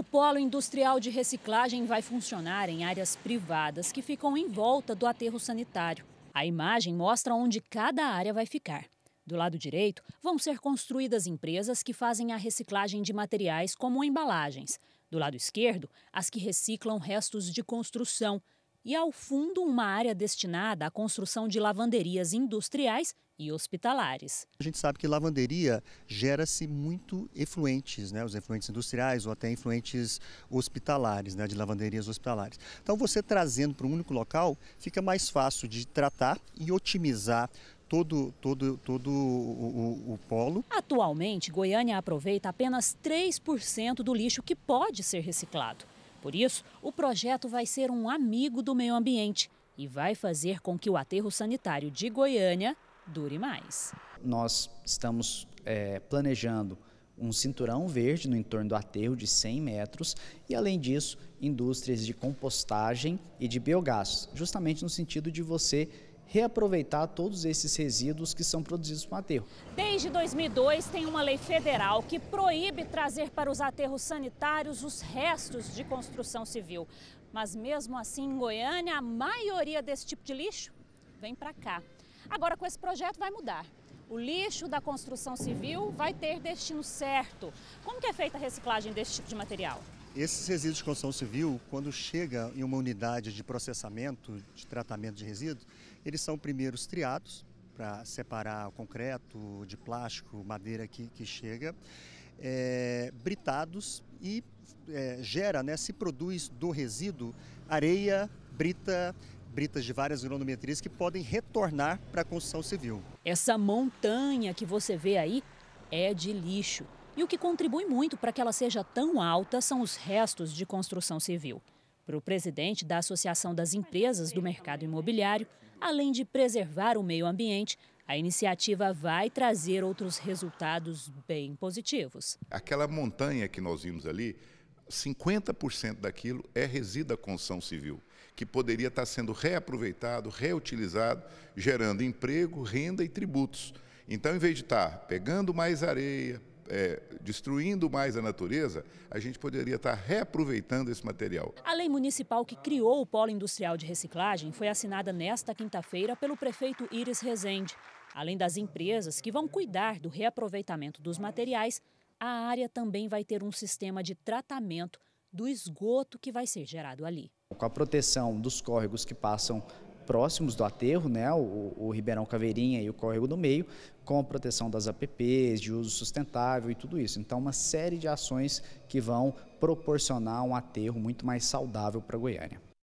O polo industrial de reciclagem vai funcionar em áreas privadas que ficam em volta do aterro sanitário. A imagem mostra onde cada área vai ficar. Do lado direito, vão ser construídas empresas que fazem a reciclagem de materiais como embalagens. Do lado esquerdo, as que reciclam restos de construção, e ao fundo uma área destinada à construção de lavanderias industriais e hospitalares. A gente sabe que lavanderia gera-se muito efluentes, né? os efluentes industriais ou até efluentes hospitalares, né? de lavanderias hospitalares. Então você trazendo para um único local fica mais fácil de tratar e otimizar todo, todo, todo o, o, o, polo. Atualmente, Goiânia aproveita apenas 3% do lixo que pode ser reciclado. Por isso, o projeto vai ser um amigo do meio ambiente e vai fazer com que o aterro sanitário de Goiânia dure mais. Nós estamos é, planejando um cinturão verde no entorno do aterro de 100 metros e, além disso, indústrias de compostagem e de biogás, justamente no sentido de você reaproveitar todos esses resíduos que são produzidos no aterro. Desde 2002 tem uma lei federal que proíbe trazer para os aterros sanitários os restos de construção civil. Mas mesmo assim, em Goiânia, a maioria desse tipo de lixo vem para cá. Agora, com esse projeto, vai mudar. O lixo da construção civil vai ter destino certo. Como que é feita a reciclagem desse tipo de material? Esses resíduos de construção civil, quando chega em uma unidade de processamento, de tratamento de resíduos, eles são primeiro triados para separar o concreto de plástico, madeira que, que chega, é, britados e é, gera, né, se produz do resíduo areia, brita, britas de várias granulometrias que podem retornar para a construção civil. Essa montanha que você vê aí é de lixo. E o que contribui muito para que ela seja tão alta são os restos de construção civil. Para o presidente da Associação das Empresas do Mercado Imobiliário, além de preservar o meio ambiente, a iniciativa vai trazer outros resultados bem positivos. Aquela montanha que nós vimos ali, 50% daquilo é resíduo da construção civil, que poderia estar sendo reaproveitado, reutilizado, gerando emprego, renda e tributos. Então, em vez de estar pegando mais areia, é, destruindo mais a natureza, a gente poderia estar reaproveitando esse material. A lei municipal que criou o polo industrial de reciclagem foi assinada nesta quinta-feira pelo prefeito Iris Rezende. Além das empresas que vão cuidar do reaproveitamento dos materiais, a área também vai ter um sistema de tratamento do esgoto que vai ser gerado ali. Com a proteção dos córregos que passam próximos do aterro, né, o, o Ribeirão Caveirinha e o Córrego do Meio, com a proteção das APPs, de uso sustentável e tudo isso. Então, uma série de ações que vão proporcionar um aterro muito mais saudável para Goiânia.